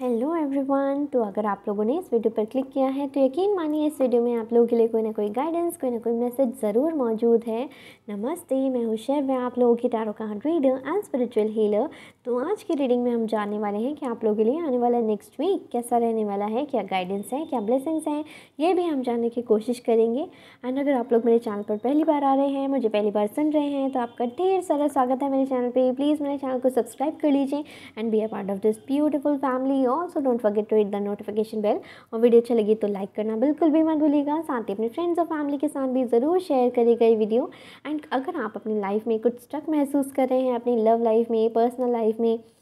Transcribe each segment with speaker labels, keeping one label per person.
Speaker 1: hello everyone तो अगर आप लोगों ने इस वीडियो पर क्लिक किया है तो यकीन मानिए इस वीडियो में आप लोगों के लिए कोई ना कोई गाइडेंस कोई ना कोई मैसेज ज़रूर मौजूद है नमस्ते मैं हूँ शैव मैं आप लोगों की टारो का रीडर एंड स्पिरिचुअल हीलर तो आज की रीडिंग में हम जानने वाले हैं कि आप लोगों के लिए आने वाला नेक्स्ट वीक कैसा रहने वाला है क्या गाइडेंस है क्या ब्लेसिंग्स हैं ये भी हम जानने की कोशिश करेंगे एंड अगर आप लोग मेरे चैनल पर पहली बार आ रहे हैं मुझे पहली बार सुन रहे हैं तो आपका ढेर सारा स्वागत है मेरे चैनल पर प्लीज़ मेरे चैनल को सब्सक्राइब कर लीजिए and be a part of this beautiful family also don't forget to hit the notification bell और वीडियो अच्छी लगी तो लाइक करना बिल्कुल भी मत भूलिएगा साथ ही अपने फ्रेंड्स और फैमिली के साथ भी ज़रूर शेयर करेगा ये वीडियो एंड अगर आप अपनी लाइफ में कुछ स्ट्रक महसूस कर रहे हैं अपनी लव लाइफ में पर्सनल लाइफ लाइफ में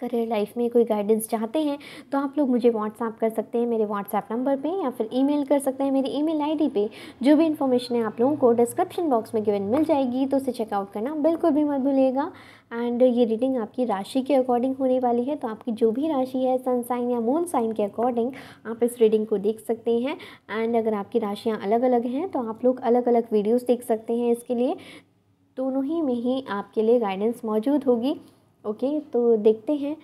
Speaker 1: करियर लाइफ में कोई गाइडेंस चाहते हैं तो आप लोग मुझे व्हाट्सएप कर सकते हैं मेरे व्हाट्सएप नंबर पे या फिर ईमेल कर सकते हैं मेरी ईमेल आईडी पे जो भी इन्फॉर्मेशन है आप लोगों को डिस्क्रिप्शन बॉक्स में गिवन मिल जाएगी तो उसे चेकआउट करना बिल्कुल भी मत भूलिएगा एंड ये रीडिंग आपकी राशि के अकॉर्डिंग होने वाली है तो आपकी जो भी राशि है सन साइन या मून साइन के अकॉर्डिंग आप इस रीडिंग को देख सकते हैं एंड अगर आपकी राशियाँ अलग अलग हैं तो आप लोग अलग अलग वीडियोज़ देख सकते हैं इसके लिए दोनों ही में ही आपके लिए गाइडेंस मौजूद होगी ओके तो देखते हैं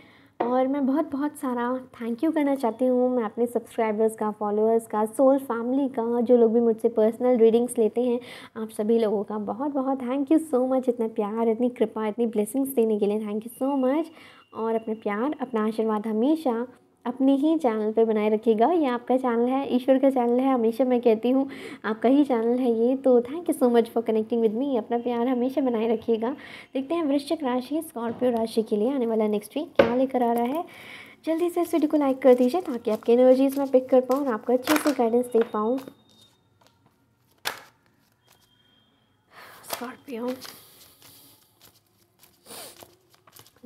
Speaker 1: और मैं बहुत बहुत सारा थैंक यू करना चाहती हूँ मैं अपने सब्सक्राइबर्स का फॉलोअर्स का सोल फैमिली का जो लोग भी मुझसे पर्सनल रीडिंग्स लेते हैं आप सभी लोगों का बहुत बहुत थैंक यू सो मच इतना प्यार इतनी कृपा इतनी ब्लेसिंग्स देने के लिए थैंक यू सो मच और अपने प्यार अपना आशीर्वाद हमेशा अपने ही चैनल पे बनाए रखिएगा ये आपका चैनल है ईश्वर का चैनल है हमेशा मैं कहती हूँ आपका ही चैनल है ये तो thank you so much for connecting with me अपना प्यार हमेशा बनाए रखिएगा देखते हैं वृश्चिक राशि स्कॉर्पियो राशि के लिए आने वाला नेक्स्ट वीक क्या लेकर आ रहा है जल्दी से इस वीडियो को लाइक कर दीजिए ताकि आपकी एनर्जीज मैं पिक कर पाऊँ और आपको अच्छे से गाइडेंस दे पाऊँ स्कॉर्पियो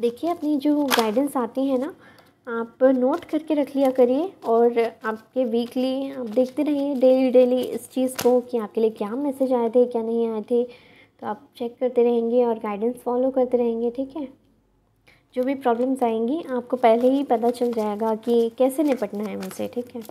Speaker 1: देखिए अपनी जो गाइडेंस आती है ना आप नोट करके रख लिया करिए और आपके वीकली आप देखते रहिए डेली डेली इस चीज़ को कि आपके लिए क्या मैसेज आए थे क्या नहीं आए थे तो आप चेक करते रहेंगे और गाइडेंस फॉलो करते रहेंगे ठीक है जो भी प्रॉब्लम्स आएंगी आपको पहले ही पता चल जाएगा कि कैसे निपटना है उनसे ठीक है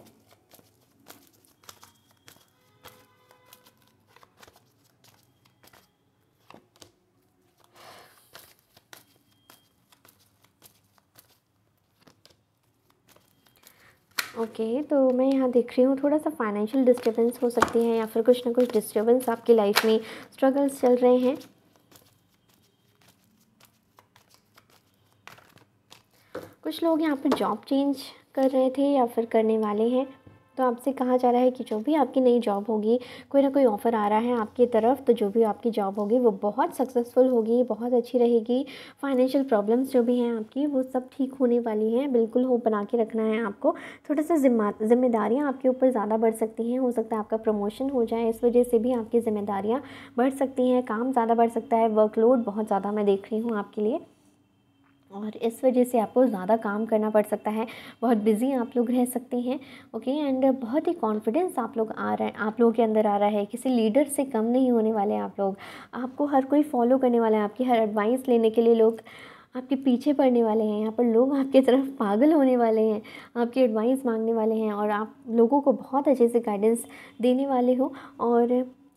Speaker 1: ओके okay, तो मैं यहाँ देख रही हूँ थोड़ा सा फाइनेंशियल डिस्टर्बेंस हो सकती है या फिर कुछ ना कुछ डिस्टर्बेंस आपकी लाइफ में स्ट्रगल्स चल रहे हैं कुछ लोग यहाँ पर जॉब चेंज कर रहे थे या फिर करने वाले हैं तो आपसे कहा जा रहा है कि जो भी आपकी नई जॉब होगी कोई ना कोई ऑफ़र आ रहा है आपकी तरफ तो जो भी आपकी जॉब होगी वो बहुत सक्सेसफुल होगी बहुत अच्छी रहेगी फाइनेंशियल प्रॉब्लम्स जो भी हैं आपकी वो सब ठीक होने वाली हैं बिल्कुल होप बना के रखना है आपको थोड़ा सा जिम्मा जिम्मेदारियाँ आपके ऊपर ज़्यादा बढ़ सकती हैं हो सकता है आपका प्रमोशन हो जाए इस वजह से भी आपकी ज़िम्मेदारियाँ बढ़ सकती हैं काम ज़्यादा बढ़ सकता है वर्कलोड बहुत ज़्यादा मैं देख रही हूँ आपके लिए और इस वजह से आपको ज़्यादा काम करना पड़ सकता है बहुत बिज़ी आप लोग रह सकते हैं ओके एंड बहुत ही कॉन्फिडेंस आप लोग आ रहा है आप लोगों के अंदर आ रहा है किसी लीडर से कम नहीं होने वाले आप लोग आपको हर कोई फॉलो करने वाला है आपकी हर एडवाइस लेने के लिए लोग आपके पीछे पड़ने वाले हैं यहाँ पर लोग आपके तरफ पागल होने वाले हैं आपकी एडवाइस मांगने वाले हैं और आप लोगों को बहुत अच्छे से गाइडेंस देने वाले हो और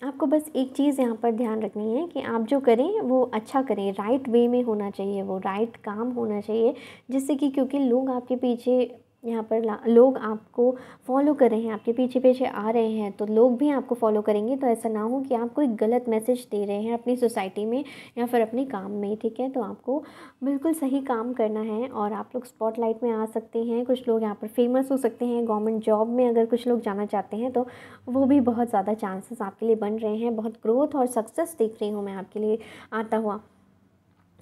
Speaker 1: आपको बस एक चीज़ यहाँ पर ध्यान रखनी है कि आप जो करें वो अच्छा करें राइट वे में होना चाहिए वो राइट काम होना चाहिए जिससे कि क्योंकि लोग आपके पीछे यहाँ पर लोग आपको फॉलो कर रहे हैं आपके पीछे पीछे आ रहे हैं तो लोग भी आपको फॉलो करेंगे तो ऐसा ना हो कि आप कोई गलत मैसेज दे रहे हैं अपनी सोसाइटी में या फिर अपने काम में ठीक है तो आपको बिल्कुल सही काम करना है और आप लोग स्पॉटलाइट में आ सकते हैं कुछ लोग यहाँ पर फेमस हो सकते हैं गवर्नमेंट जॉब में अगर कुछ लोग जाना चाहते हैं तो वो भी बहुत ज़्यादा चांसेस आपके लिए बन रहे हैं बहुत ग्रोथ और सक्सेस देख रही हूँ मैं आपके लिए आता हुआ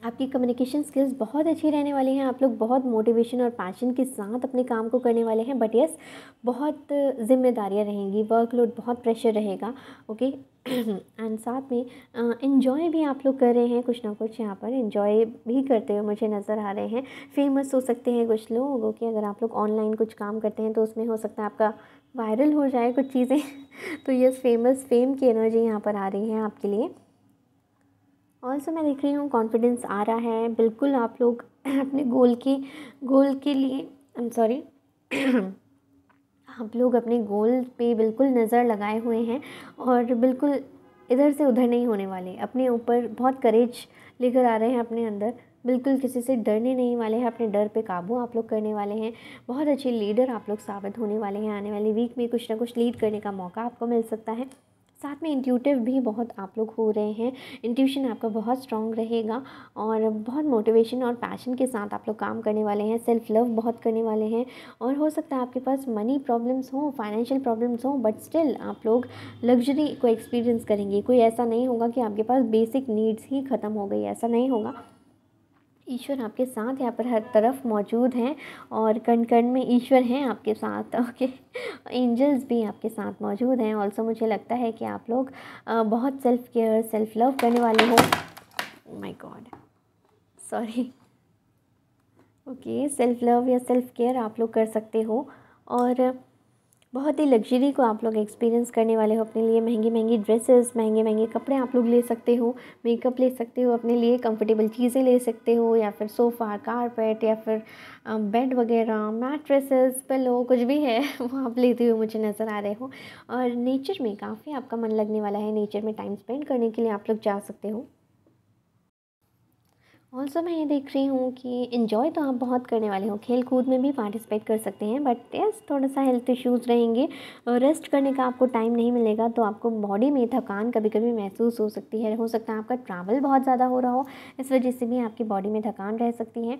Speaker 1: आपकी कम्युनिकेशन स्किल्स बहुत अच्छी रहने वाली हैं आप लोग बहुत मोटिवेशन और पैशन के साथ अपने काम को करने वाले हैं बट यस बहुत जिम्मेदारियां रहेंगी वर्कलोड बहुत प्रेशर रहेगा ओके एंड साथ में इन्जॉय भी आप लोग कर रहे हैं कुछ ना कुछ यहाँ पर इन्जॉय भी करते हुए मुझे नज़र आ रहे हैं फेमस हो सकते हैं कुछ लोग ओके अगर आप लोग ऑनलाइन कुछ काम करते हैं तो उसमें हो सकता है आपका वायरल हो जाए कुछ चीज़ें तो यस फेमस फेम की एनर्जी यहाँ पर आ रही है आपके लिए ऑल्सो मैं देख रही हूँ कॉन्फिडेंस आ रहा है बिल्कुल आप लोग अपने गोल के गोल के लिए आई एम सॉरी आप लोग अपने गोल पे बिल्कुल नज़र लगाए हुए हैं और बिल्कुल इधर से उधर नहीं होने वाले अपने ऊपर बहुत करेज लेकर आ रहे हैं अपने अंदर बिल्कुल किसी से डरने नहीं वाले हैं अपने डर पे काबू आप लोग करने वाले हैं बहुत अच्छे लीडर आप लोग साबित होने वाले हैं आने वाले वीक में कुछ ना कुछ लीड करने का मौका आपको मिल सकता है साथ में इंट्यूटिव भी बहुत आप लोग हो रहे हैं इंट्यूशन आपका बहुत स्ट्रॉन्ग रहेगा और बहुत मोटिवेशन और पैशन के साथ आप लोग काम करने वाले हैं सेल्फ़ लव बहुत करने वाले हैं और हो सकता है आपके पास मनी प्रॉब्लम्स हों फाइनेंशियल प्रॉब्लम्स हों बट स्टिल आप लोग लग्जरी को एक्सपीरियंस करेंगे कोई ऐसा नहीं होगा कि आपके पास बेसिक नीड्स ही ख़त्म हो गई ऐसा नहीं होगा ईश्वर आपके साथ यहाँ पर हर तरफ मौजूद हैं और कण कण में ईश्वर हैं आपके साथ ओके एंजल्स भी आपके साथ मौजूद हैं ऑल्सो मुझे लगता है कि आप लोग बहुत सेल्फ़ केयर सेल्फ़ लव करने वाले हो my god sorry okay self love या सेल्फ़ केयर आप लोग कर सकते हो और बहुत ही लग्जरी को आप लोग एक्सपीरियंस करने वाले हो अपने लिए महंगी महंगी ड्रेसेस महंगे महंगे कपड़े आप लोग ले सकते हो मेकअप ले सकते हो अपने लिए कंफर्टेबल चीज़ें ले सकते हो या फिर सोफ़ा कारपेट या फिर बेड वगैरह मैट्रेसेस पिलो कुछ भी है वो आप लेते हुए मुझे नज़र आ रहे हो और नेचर में काफ़ी आपका मन लगने वाला है नेचर में टाइम स्पेंड करने के लिए आप लोग जा सकते हो ऑल्सो मैं ये देख रही हूँ कि इन्जॉय तो आप बहुत करने वाले हो खेल कूद में भी पार्टिसिपेट कर सकते हैं बट यस थोड़ा सा हेल्थ इश्यूज़ रहेंगे रेस्ट करने का आपको टाइम नहीं मिलेगा तो आपको बॉडी में थकान कभी कभी महसूस हो सकती है हो सकता है आपका ट्रैवल बहुत ज़्यादा हो रहा हो इस वजह से भी आपकी बॉडी में थकान रह सकती है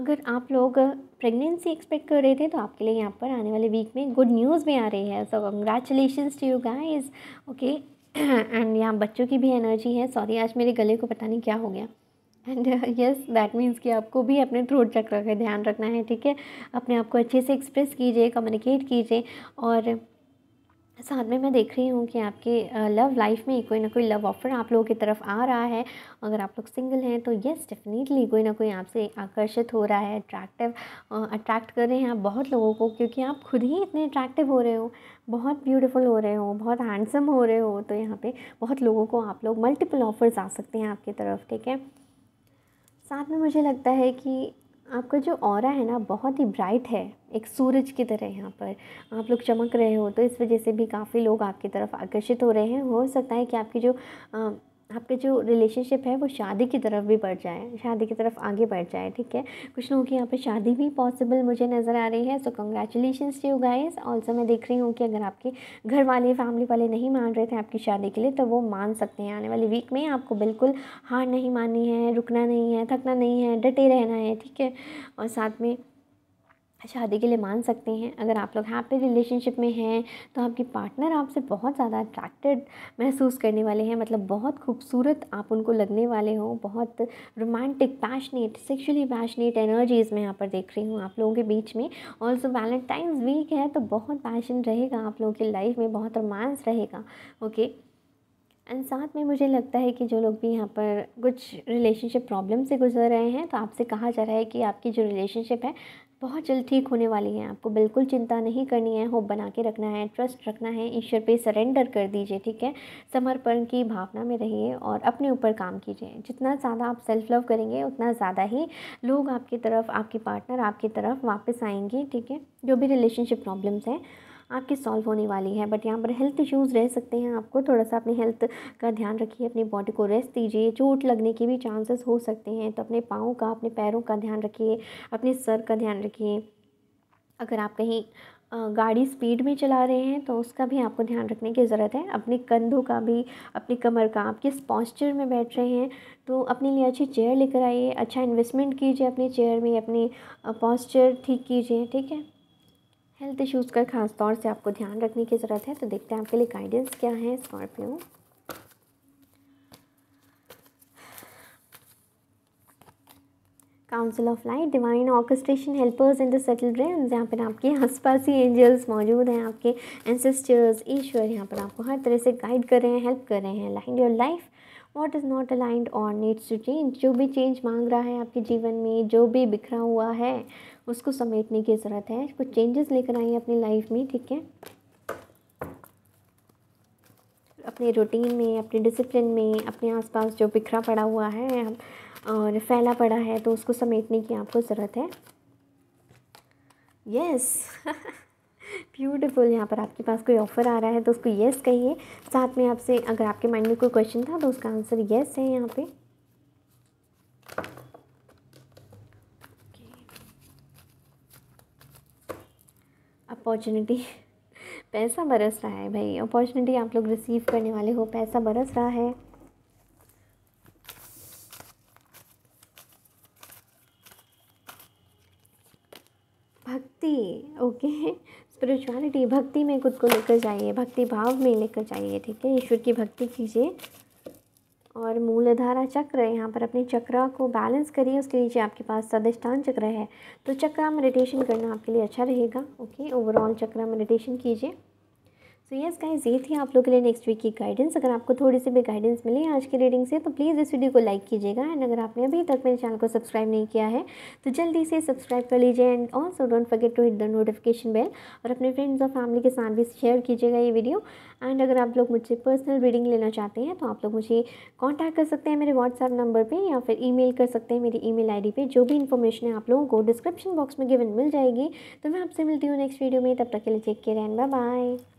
Speaker 1: अगर आप लोग प्रेगनेंसी एक्सपेक्ट कर रहे थे तो आपके लिए यहाँ पर आने वाले वीक में गुड न्यूज़ भी आ रही है so congratulation to you guys okay and यहाँ बच्चों की भी एनर्जी है सॉरी आज मेरे गले को पता नहीं क्या हो गया एंड यस दैट मीन्स कि आपको भी अपने थ्रोट चक्र का ध्यान रखना है ठीक है अपने आप को अच्छे से एक्सप्रेस कीजिए कम्युनिकेट कीजिए और साथ में मैं देख रही हूँ कि आपके लव uh, लाइफ में कोई ना कोई लव ऑफर आप लोगों की तरफ आ रहा है अगर आप लोग सिंगल हैं तो यस डेफिनेटली कोई ना कोई आपसे आकर्षित हो रहा है अट्रैक्टिव अट्रैक्ट uh, कर रहे हैं आप बहुत लोगों को क्योंकि आप खुद ही इतने अट्रैक्टिव हो रहे हो बहुत ब्यूटीफुल हो रहे हो बहुत हैंडसम हो रहे हो तो यहाँ पे बहुत लोगों को आप लोग मल्टीपल ऑफर्स आ सकते हैं आपकी तरफ ठीक है साथ में मुझे लगता है कि आपका जो और है ना बहुत ही ब्राइट है एक सूरज की तरह यहाँ पर आप लोग चमक रहे हो तो इस वजह से भी काफ़ी लोग आपकी तरफ आकर्षित हो रहे हैं हो सकता है कि आपकी जो आपके जो रिलेशनशिप है वो शादी की तरफ भी बढ़ जाए शादी की तरफ आगे बढ़ जाए ठीक है कुछ लोगों की यहाँ पे शादी भी पॉसिबल मुझे नज़र आ रही है so congratulation to you guys also मैं देख रही हूँ कि अगर आपके घर वाले फैमिली वाले नहीं मान रहे थे आपकी शादी के लिए तो वो मान सकते हैं आने वाले वीक में आपको बिल्कुल हार नहीं माननी है रुकना नहीं है थकना नहीं है डटे रहना है ठीक है और साथ में शादी के लिए मान सकते हैं अगर आप लोग हैप्पी रिलेशनशिप में हैं तो आपकी पार्टनर आपसे बहुत ज़्यादा अट्रैक्टेड महसूस करने वाले हैं मतलब बहुत खूबसूरत आप उनको लगने वाले हो बहुत romantic passionate sexually passionate energies मैं यहाँ पर देख रही हूँ आप लोगों के बीच में ऑल्सो वैलेंटाइंस वीक है तो बहुत पैशन रहेगा आप लोगों की लाइफ में बहुत रोमांस रहेगा ओके एंड साथ में मुझे लगता है कि जो लोग भी यहाँ पर कुछ रिलेशनशिप प्रॉब्लम से गुजर रहे हैं तो आपसे कहा जा रहा है कि आपकी जो रिलेशनशिप है बहुत जल्द ठीक होने वाली हैं आपको बिल्कुल चिंता नहीं करनी है होप बना के रखना है ट्रस्ट रखना है ईश्वर पे सरेंडर कर दीजिए ठीक है समर्पण की भावना में रहिए और अपने ऊपर काम कीजिए जितना ज़्यादा आप सेल्फ लव करेंगे उतना ज़्यादा ही लोग आपकी तरफ आपके पार्टनर आपकी तरफ वापस आएंगे ठीक है जो भी रिलेशनशिप प्रॉब्लम्स हैं आपकी सॉल्व होने वाली है बट यहाँ पर हेल्थ इश्यूज़ रह सकते हैं आपको थोड़ा सा अपनी हेल्थ का ध्यान रखिए अपनी बॉडी को रेस्ट दीजिए चोट लगने के भी चांसेस हो सकते हैं तो अपने पाँव का अपने पैरों का ध्यान रखिए अपने सर का ध्यान रखिए अगर आप कहीं गाड़ी स्पीड में चला रहे हैं तो उसका भी आपको ध्यान रखने की ज़रूरत है अपने कंधों का भी अपनी कमर का आप किस पॉस्चर में बैठ रहे हैं तो अपने लिए अच्छी चेयर लेकर आइए अच्छा इन्वेस्टमेंट कीजिए अपने चेयर में अपनी पॉस्चर ठीक कीजिए ठीक है हेल्थ इश्यूज़ का खास तौर से आपको ध्यान रखने की ज़रूरत है तो देखते हैं आपके लिए गाइडेंस क्या है Scorpio council of light divine orchestration helpers in the celestial realms यहाँ पर आपके आसपास ही एंजल्स मौजूद हैं आपके एंसेस्टर्स ईश्वर यहाँ पर आपको हर तरह से गाइड कर रहे हैं हेल्प कर रहे हैं line your life what is not aligned और नीड्स टू चेंज जो भी चेंज मांग रहा है आपके जीवन में जो भी बिखरा हुआ है उसको समेटने की ज़रूरत है कुछ चेंजेस लेकर आई है अपनी लाइफ में ठीक है अपने रूटीन में अपने डिसिप्लिन में अपने आसपास जो बिखरा पड़ा हुआ है और फैला पड़ा है तो उसको समेटने की आपको ज़रूरत है यस ब्यूटिफुल यहाँ पर आपके पास कोई ऑफ़र आ रहा है तो उसको येस कहिए साथ में आपसे अगर आपके माइंड में कोई क्वेश्चन था तो उसका आंसर येस है यहाँ पर अपॉर्चुनिटी पैसा बरस रहा है भाई अपॉर्चुनिटी आप लोग रिसीव करने वाले हो पैसा बरस रहा है भक्ति ओके स्पिरिचुअलिटी भक्ति में खुद को लेकर जाइए भक्ति भाव में लेकर जाइए ठीक है ईश्वर की भक्ति कीजिए और मूलधारा चक्र यहाँ पर अपने चक्र को बैलेंस करिए उसके नीचे आपके पास सदिष्ठान चक्र है तो चक्र मेडिटेशन करना आपके लिए अच्छा रहेगा ओके ओवरऑल चक्र मेडिटेशन कीजिए सो यस गाइज ये थी आप लोगों के लिए नेक्स्ट वीक की गाइडेंस अगर आपको थोड़ी सी भी गाइडेंस मिले आज की रीडिंग से तो प्लीज़ इस वीडियो को लाइक कीजिएगा एंड अगर आपने अभी तक मेरे चैनल को सब्सक्राइब नहीं किया है तो जल्दी से सब्सक्राइब कर लीजिए and also don't forget to hit the notification bell और अपने फ्रेंड्स और फैमिली के साथ भी शेयर कीजिएगा ये वीडियो एंड अगर आप लोग मुझे पर्सनल रीडिंग लेना चाहते हैं तो आप लोग मुझे कॉन्टैक्ट कर सकते हैं मेरे व्हाट्सएप नंबर पर या फिर ई कर सकते हैं मेरी ई मेल पर जो भी इन्फॉर्मेशन है आप लोगों को डिस्क्रिप्शन बॉक्स में गिवन मिल जाएगी तो मैं आपसे मिलती हूँ नेक्स्ट वीडियो में तब तक के लिए चेक केयर रहें बाय बाय